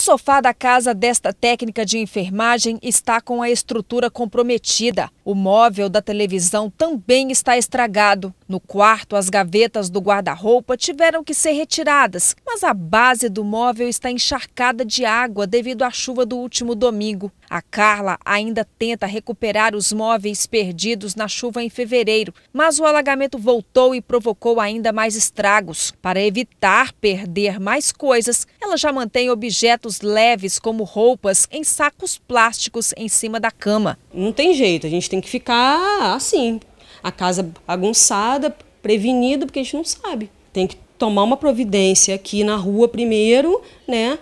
sofá da casa desta técnica de enfermagem está com a estrutura comprometida. O móvel da televisão também está estragado. No quarto, as gavetas do guarda-roupa tiveram que ser retiradas, mas a base do móvel está encharcada de água devido à chuva do último domingo. A Carla ainda tenta recuperar os móveis perdidos na chuva em fevereiro, mas o alagamento voltou e provocou ainda mais estragos. Para evitar perder mais coisas, ela já mantém objetos leves como roupas em sacos plásticos em cima da cama. Não tem jeito, a gente tem tem que ficar assim, a casa bagunçada, prevenida, porque a gente não sabe. Tem que tomar uma providência aqui na rua primeiro, né?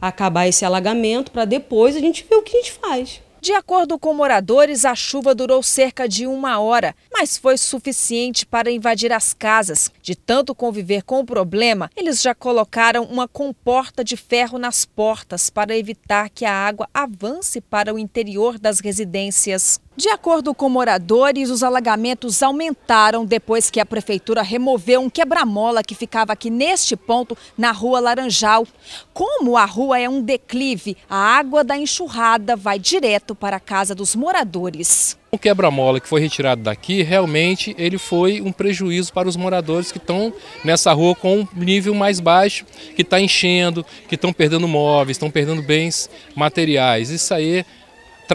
Acabar esse alagamento para depois a gente ver o que a gente faz. De acordo com moradores, a chuva durou cerca de uma hora, mas foi suficiente para invadir as casas. De tanto conviver com o problema, eles já colocaram uma comporta de ferro nas portas para evitar que a água avance para o interior das residências. De acordo com moradores, os alagamentos aumentaram depois que a prefeitura removeu um quebra-mola que ficava aqui neste ponto, na Rua Laranjal. Como a rua é um declive, a água da enxurrada vai direto direto para a casa dos moradores. O quebra-mola que foi retirado daqui, realmente ele foi um prejuízo para os moradores que estão nessa rua com um nível mais baixo, que está enchendo, que estão perdendo móveis, estão perdendo bens materiais. Isso aí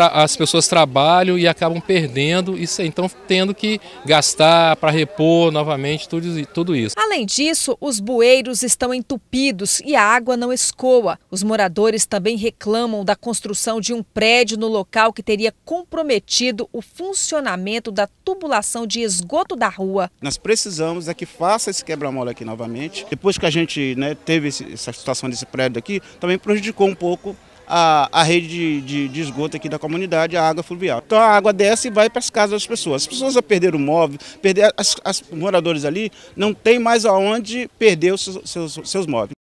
as pessoas trabalham e acabam perdendo isso, então tendo que gastar para repor novamente tudo, tudo isso. Além disso, os bueiros estão entupidos e a água não escoa. Os moradores também reclamam da construção de um prédio no local que teria comprometido o funcionamento da tubulação de esgoto da rua. Nós precisamos é que faça esse quebra-mola aqui novamente. Depois que a gente né, teve essa situação desse prédio aqui, também prejudicou um pouco a, a rede de, de, de, esgoto aqui da comunidade, a água fluvial. Então a água desce e vai para as casas das pessoas. As pessoas já perderam o móvel, perder, as, as moradores ali não tem mais aonde perder os seus, seus, seus móveis.